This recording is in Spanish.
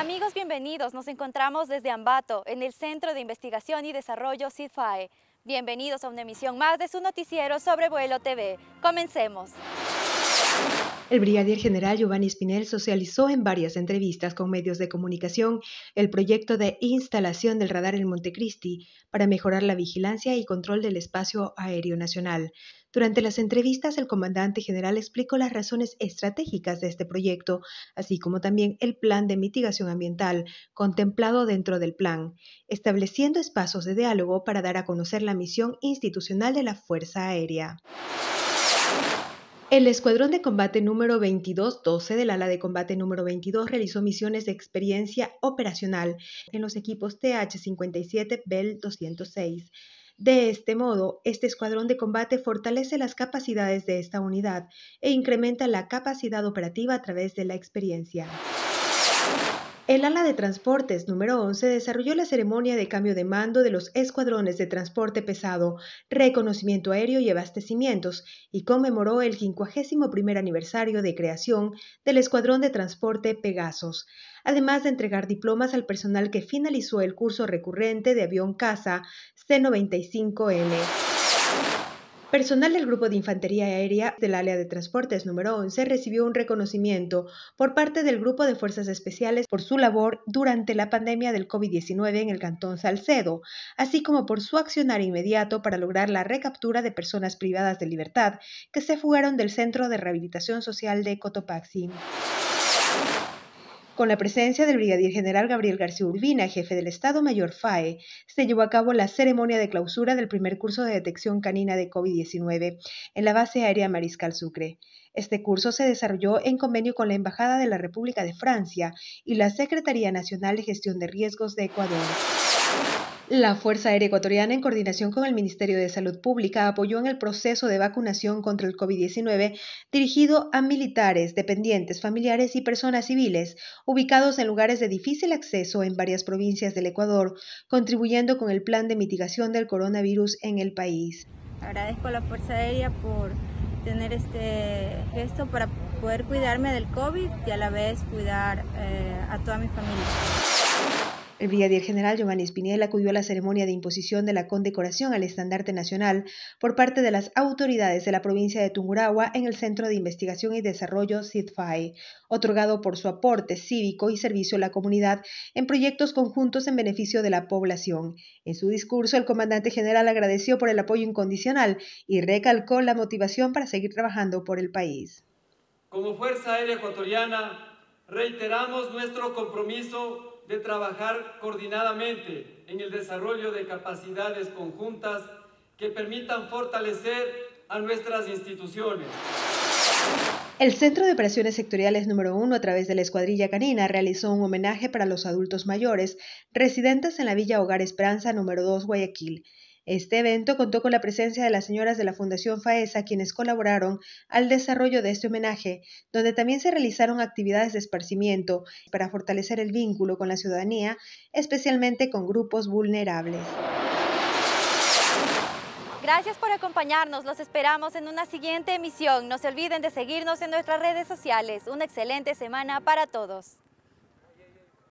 Amigos, bienvenidos. Nos encontramos desde Ambato, en el Centro de Investigación y Desarrollo CIDFAE. Bienvenidos a una emisión más de su noticiero sobre Vuelo TV. Comencemos. El brigadier general Giovanni Spinel socializó en varias entrevistas con medios de comunicación el proyecto de instalación del radar en Montecristi para mejorar la vigilancia y control del espacio aéreo nacional. Durante las entrevistas, el comandante general explicó las razones estratégicas de este proyecto, así como también el plan de mitigación ambiental contemplado dentro del plan, estableciendo espacios de diálogo para dar a conocer la misión institucional de la Fuerza Aérea. El Escuadrón de Combate número 22 12 del ala de combate número 22 realizó misiones de experiencia operacional en los equipos TH-57 Bell 206. De este modo, este escuadrón de combate fortalece las capacidades de esta unidad e incrementa la capacidad operativa a través de la experiencia. El ala de transportes número 11 desarrolló la ceremonia de cambio de mando de los escuadrones de transporte pesado, reconocimiento aéreo y abastecimientos y conmemoró el 51 aniversario de creación del escuadrón de transporte Pegasos, además de entregar diplomas al personal que finalizó el curso recurrente de avión CASA C-95M. Personal del Grupo de Infantería Aérea del Área de Transportes número 11 recibió un reconocimiento por parte del Grupo de Fuerzas Especiales por su labor durante la pandemia del COVID-19 en el Cantón Salcedo, así como por su accionar inmediato para lograr la recaptura de personas privadas de libertad que se fugaron del Centro de Rehabilitación Social de Cotopaxi. Con la presencia del brigadier general Gabriel García Urbina, jefe del Estado Mayor FAE, se llevó a cabo la ceremonia de clausura del primer curso de detección canina de COVID-19 en la base aérea Mariscal Sucre. Este curso se desarrolló en convenio con la Embajada de la República de Francia y la Secretaría Nacional de Gestión de Riesgos de Ecuador. La Fuerza Aérea Ecuatoriana, en coordinación con el Ministerio de Salud Pública, apoyó en el proceso de vacunación contra el COVID-19 dirigido a militares, dependientes, familiares y personas civiles, ubicados en lugares de difícil acceso en varias provincias del Ecuador, contribuyendo con el plan de mitigación del coronavirus en el país. Agradezco a la Fuerza Aérea por tener este gesto para poder cuidarme del COVID y a la vez cuidar eh, a toda mi familia. El brigadier general Giovanni Espinel acudió a la ceremonia de imposición de la condecoración al estandarte nacional por parte de las autoridades de la provincia de Tungurahua en el Centro de Investigación y Desarrollo CITFAI, e, otorgado por su aporte cívico y servicio a la comunidad en proyectos conjuntos en beneficio de la población. En su discurso, el comandante general agradeció por el apoyo incondicional y recalcó la motivación para seguir trabajando por el país. Como Fuerza Aérea Ecuatoriana, reiteramos nuestro compromiso de trabajar coordinadamente en el desarrollo de capacidades conjuntas que permitan fortalecer a nuestras instituciones. El Centro de Operaciones Sectoriales número 1 a través de la Escuadrilla Canina realizó un homenaje para los adultos mayores residentes en la Villa Hogar Esperanza número 2 Guayaquil este evento contó con la presencia de las señoras de la Fundación FAESA, quienes colaboraron al desarrollo de este homenaje, donde también se realizaron actividades de esparcimiento para fortalecer el vínculo con la ciudadanía, especialmente con grupos vulnerables. Gracias por acompañarnos, los esperamos en una siguiente emisión. No se olviden de seguirnos en nuestras redes sociales. Una excelente semana para todos.